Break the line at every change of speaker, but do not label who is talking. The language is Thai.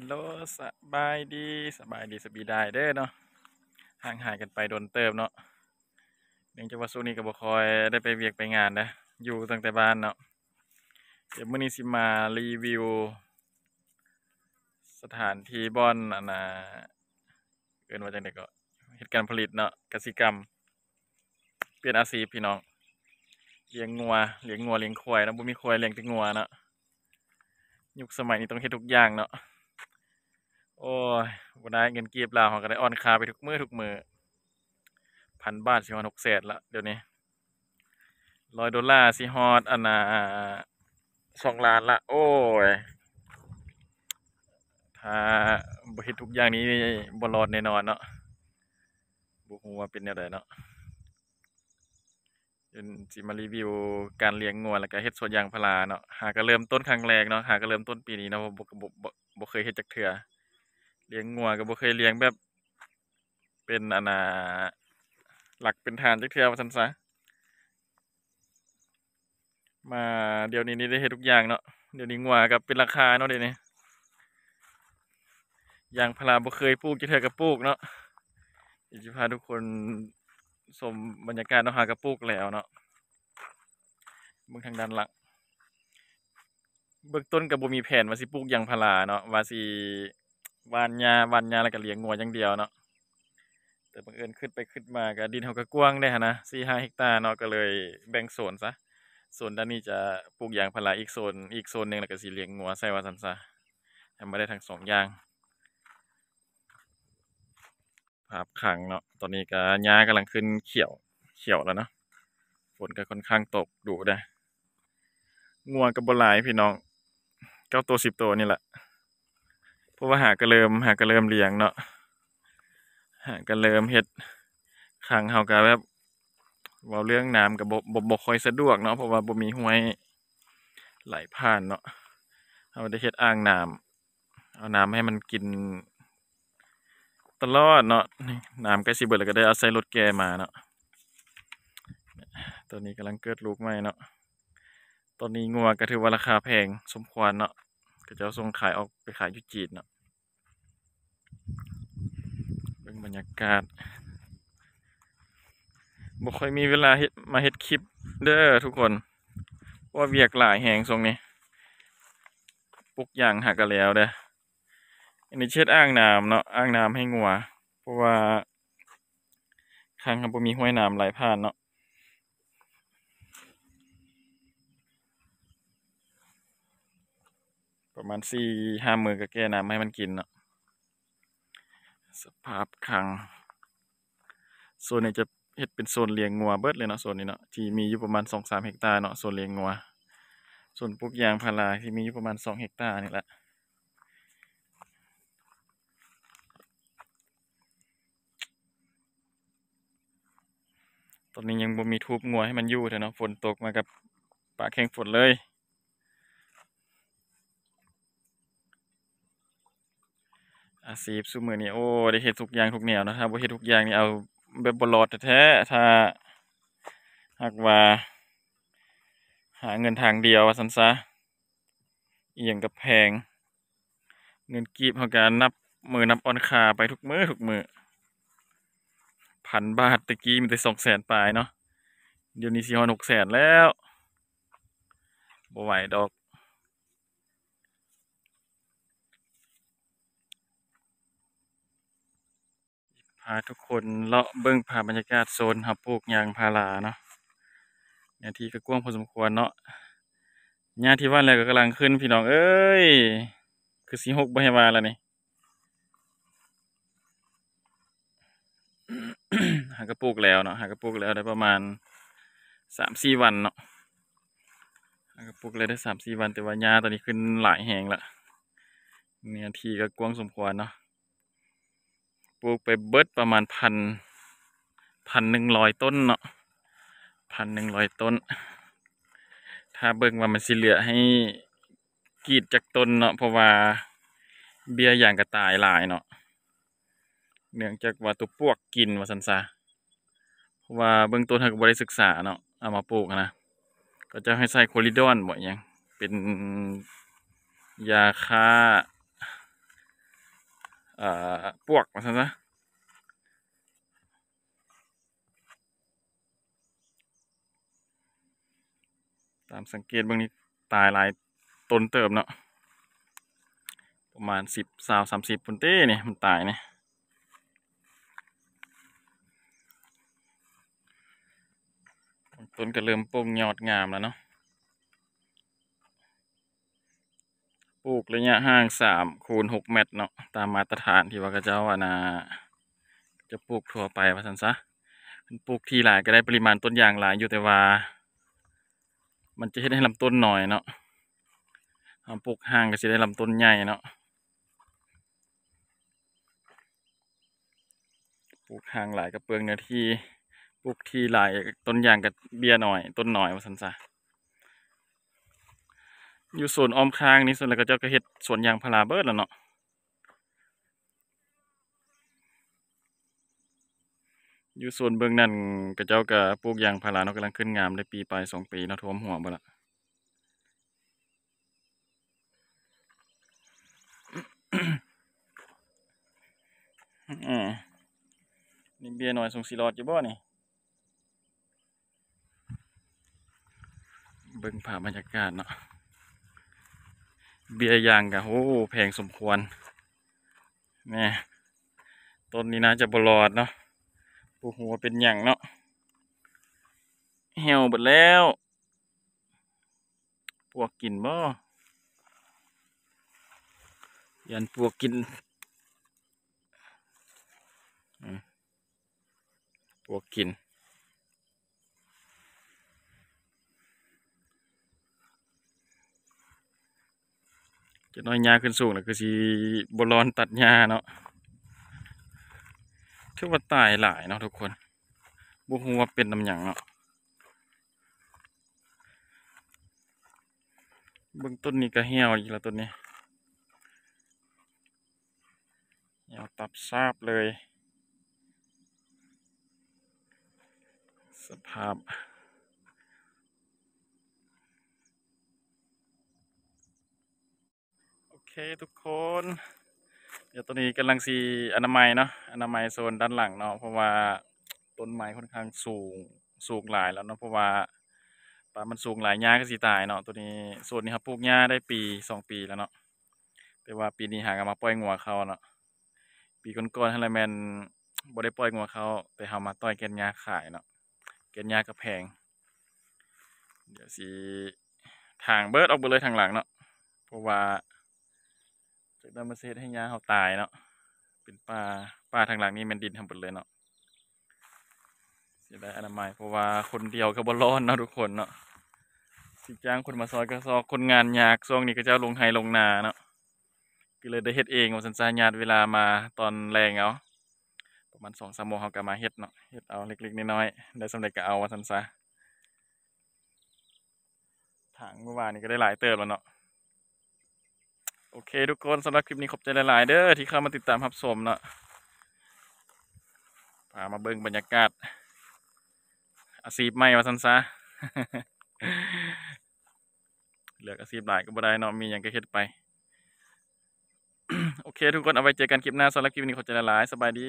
ัโลสบายดีสบายดีสบีได้เด้อเนาะ ห่างหายกันไปโดนเติมเนาะเนื่องจากว่าสูนี่กับบคอยได้ไปเวียกไปงานนะ อยู่ตั้งแต่บ้านเนาะ เดี๋ยวมื่อนี้สิมารีวิวสถานที่บอนอันนะเกินว่าจังได๋ก็เหตุการณ์ผลิตเนาะกสิกรรม เปลี่ยนอาชีพพี่น้องเลี้ยงงัวเลี้ยงงัวเลี้ยงควายนะบุมีควายเลี้ยงแต่งัวเนาะ ยุคสมัยนี้ต้องเฮ็ดทุกอย่างเนาะโอ้ยวันนี้เงินกีบลาวของกันได้อ่อนคาไปทุกมือทุกมือ พันบาทสี่หกแสนละเดี๋ยวนี้ร้อยดอลลาร์ส่ฮอดอันน่ะสองล้านละ โอ้ย ถ้าบริทุกอย่างนี้บรอดแน่นอนเนาะบุกหัวเป็นแนวไหนเนาะ ยินจิมา รีวิว การเลี้ยงงัวแล้วก็เฮ็ด สวนยางพาราเนาะ หาก็เริ่มต้นครั้งแรกเนาะ หาก็เริ่มต้นปีนี้เนาะบกบกบกเคยเฮ็ดจากเถื่อเลี้ยงงัวก็บ่เคยเลี้ยงแบบเป็นอนาหลักเป็นฐานจักเทือว่าันซะมา เดี๋ยวนี้นี่ได้เห็นทุกอย่างเนาะเดี๋ยวนี้งัวกับเป็นราคาเนาะเดี๋ยวนี้ยางพาราบ่เคยปลูกจักเทือกบปลูกเนาะอิกจะพาทุกคนสมบรรยากาศเนาะหากระปุกแล้วเนาะเบื้องทางด้านหลังเบื้องต้นกับบุมีแผนวาซีปลูกยางพาราเนาะวาซีวานยาวานยาแล้วก็เลี้ยงงัวอย่างเดียวเนาะ แต่บังเอิญขึ้นไปขึ้นมาก็ดินเขาก็กว้างได้ะนะสี่ห้าเฮกตาร์เนาะก็เลยแบ่งโซนซะ โซนด้านนี้จะปลูกยางพาราอีกโซนอีกโซนหนึ่งแล้วก็สีเลี้ยงงัวใส่วาสันซะทำมาได้ทั้งสองอย่าง ภาพขังเนาะ ตอนนี้ก็หญ้ากำลังขึ้นเขียวเขียวแล้วเนาะ ฝนก็ค่อนข้างตกดุได้งัวกับบลายพี่น้องเก้าตัวสิบตัวนี่แหละเพราะว่าหากระเลิมหากระเลิมเลี้ยงเนาะหากระเลิมเห็ดขังเฮากะแบบว่าเรื่องน้ำกับบบบกคอยสะดวกเนาะเพราะว่าบ่มีห้วยไหลผ่านเนาะเอาได้เฮ็ดอ่างน้ำเอาน้ำให้มันกิน ตลอดเนาะน้ำใกล้สิเบิดแล้วก็ได้เอาใส่รถแกมาเนาะตอนนี้กำลังเกิดลูกใหม่เนาะตอนนี้งัวก็ถือว่าราคาแพงสมควรเนาะก็จะส่งขายออกไปขายยุจีนเนาะเป็นบรรยากาศบุค่อยมีเวลาเฮ็ดมาเฮ็ดคลิปเด้อทุกคนว่าเวียกหลายแหงทรงนี้ ปุกยางหักกันแล้วเด้ออันนี้เช็ดอ่างน้ำเนาะ อ่างน้ำให้งัว เพราะว่า ข้างขาบ่มีห้วยน้ำไหลผ่านเนาะประมาณสี่ห้ามือก็แก้น้ำให้มันกินเนาะสภาพคังโซนนี้จะเห็ดเป็นโซนเลี้ยงงัวเบิด เลยเนาะโซนนี้เนาะที่มีอยู่ประมาณสองสามเฮกตาร์ เนาะโซนเลี้ยงงัวโซนปลูกยางพาราที่มีอยู่ประมาณสองเฮกตาร์นี่แหละตอนนี้ยังบ่มีทูบงัวให้มันยู่เถอะเนาะฝนตกมากับปาาแข็งฝนเลยอาซีบซูมือนี่โอ้ ได้เห็ดทุกอย่าง ทุกแนวนะครับว่เห็ดทุก อย่าง นี่เอา แบบบลอด แท้ถ้า หากว่า หาเงินทางเดียวว่าสันซะเอียงกับแพง เงินกีบเขาการนับมือนับออนคาไปทุกมือทุกมือพันบาทตะกี้มันจะสองแสนปลาย เนาะเดี๋ยวนี้สี่หกแสนแล้วบ่ไหวดอกาทุกคนเลาะเบิ้งผ่าบรรยากาศโซนหับปลูกยางพาราเนาะเนที่ก็กว้างพอสมควรเนาะหญ้าที่ว่านแล้ว ก็กำลังขึ้น พี่น้องเอ้ย คือสีหกบรใบามแล้วนี่หากระปูกแล้วเนาะหากระปูกแล้ว ได้ประมาณสามสี่วันเนาะหากระปูกเลยได้สามสี่วันแต่ว่ายญ้าตอนนี้ขึ้นหลายแหงละเนี่ยที่ก็กว้างสมควรเนาะปลูกไปเบิดประมาณพันพันหนึ่งร้อยต้นเนาะพันหนึ่งร้อยต้น ถ้าเบิ้งว่ามันสิเหลือให้กีดจากต้นเนาะเพราะว่าเบี้ยอย่างกระตาย หลายเนาะเนื่องจากว่าตัวพวกกินว่าสันซาเพราะว่าเบื้องต้นทางบริศึกษาเนาะเอามาปลูกนะ ก็จะให้ใส่โคลิดอนบ่ยังเป็นยาฆ่าเอ่อปวกมาซะนะตามสังเกตบางนี้ตายหลายต้นเติมเนาะประมาณสิบสาวสามสิบปุ่นเต้เนี่ยมัน ตายเนี่ยต้นก็เริ่มปงยอดงามแล้ว เนาะลูกระยะห่างสามคูณหกเมตรเนาะตามมาตรฐานที่ว่ากระเจ้าอานาจะปลูกทั่วไปพ่าสันซะปลูกทีหลายก็ได้ปริมาณต้นยางหลายอยู่ แต่ ว่ามันจะให้ได้ลำต้นหน่อยเนาะปลูกห่างก็จะได้ลำต้นใหญ่เนาะปลูกห่างหลายก็เปลืองเนื้อที่ปลูกทีหลายต้นยางก็เบี้ยหน่อยต้นหน่อยพ่าสันซะอยู่สวนออมค้าง นี่ส่วนแล้ว ก็ เจ้าก็เห็ดสวน ยางพาราเบิร์ดแล้ว เนาะ อยู่ส่วนเบื้องนั่นก็เจ้ากะปลูกยางพาราเนาะกำลังขึ้นงามได้ปีไปสองปีเนาะท่วมหัวบ่ละนี่เบียหน่อย ส่ง สีรอดอยู่บ่นี่ เบิ่งผ่าบรรยากาศเนาะเบียร์ยางกะโอ้แพงสมควรนี่ต้นนี้นะจะบลอดเนาะปูหัวเป็นอย่างเนาะเหี่วหมดแล้ว ปวกกินบ่ยันปวกกินปวกกินเก็น้อยหญ้าขึ้นสูงนะคือสีบอรอนตัดหญ้าเนาะทือว่าตายหลายเนาะทุกคนบุหัวเป็นน้ำหยังเนาะเบื้องต้นนี้ก็เหี่ยวอีกแล้วต้นนี้เหี่ยวตับซาบเลย สภาพเค ทุกคน เดี๋ยวตัวนี้กำลังสีอนามัยเนาะ อนามัยโซนด้านหลังเนาะ เพราะว่าต้นไม้ค่อนข้างสูงสูงหลายแล้วเนาะ เพราะว่าป่ามันสูงหลาย หญ้าก็สีตายเนาะตัวนี้ โซนนี้ครับปลูกหญ้าได้ปีสองปีแล้วเนาะแต่ว่าปีนี้หากมาปล่อยงัวเขาเนาะปีก่อนๆทันไลแมนบ่ได้ปล่อยงัวเขาแต่หามาต่อยแกนหญ้าขายเนาะแกนหญ้าก็แพง เดี๋ยวสีทางเบิร์ดออกไปเลยทางหลังเนาะ เพราะว่าดดำมาเซตให้ยาเขาตายเนาะ เป็นปลาปลาทางหลังนี่มันดินทำหมดเลยเนาะเะียด้อนามัย เพราะว่าคนเดียวก็บอลอนเนาะทุกคนเนาะ สิจ้างคนมาซอยก็ซอก คนงานยากซองนี่ก็จะลงไฮลงนาเนาะ ก็เลยได้เฮ็ดเองวัาสัญญาญาติเวลามาตอนแรงเอาประมาณสองสามโมงเขาก็มาเฮ็ดเนาะ เฮ็ดเอาเล็ก ๆ น้อยๆได้สำเร็จก็เอาวัาสัญญาถังเมื่อวานนี้ก็ได้หลายเติมแล้วเนาะโอเค ทุกคนสำหรับคลิปนี้ ขอบใจหลาย ๆ เด้อที่เข้ามาติดตามรับชมเนาะ พา มาเบิ่งบรรยากาศ อาชีพใหม่มาสันซะ เหลือกอาชีพ หลายก็บ่ได้เนาะมีอย่างก็เฮ็ด ไป โอเค ทุกคน เอา ไว้ เจอกัน คลิป หน้าสำหรับ คลิปนี้ ขอบใจหลาย ๆสบายดี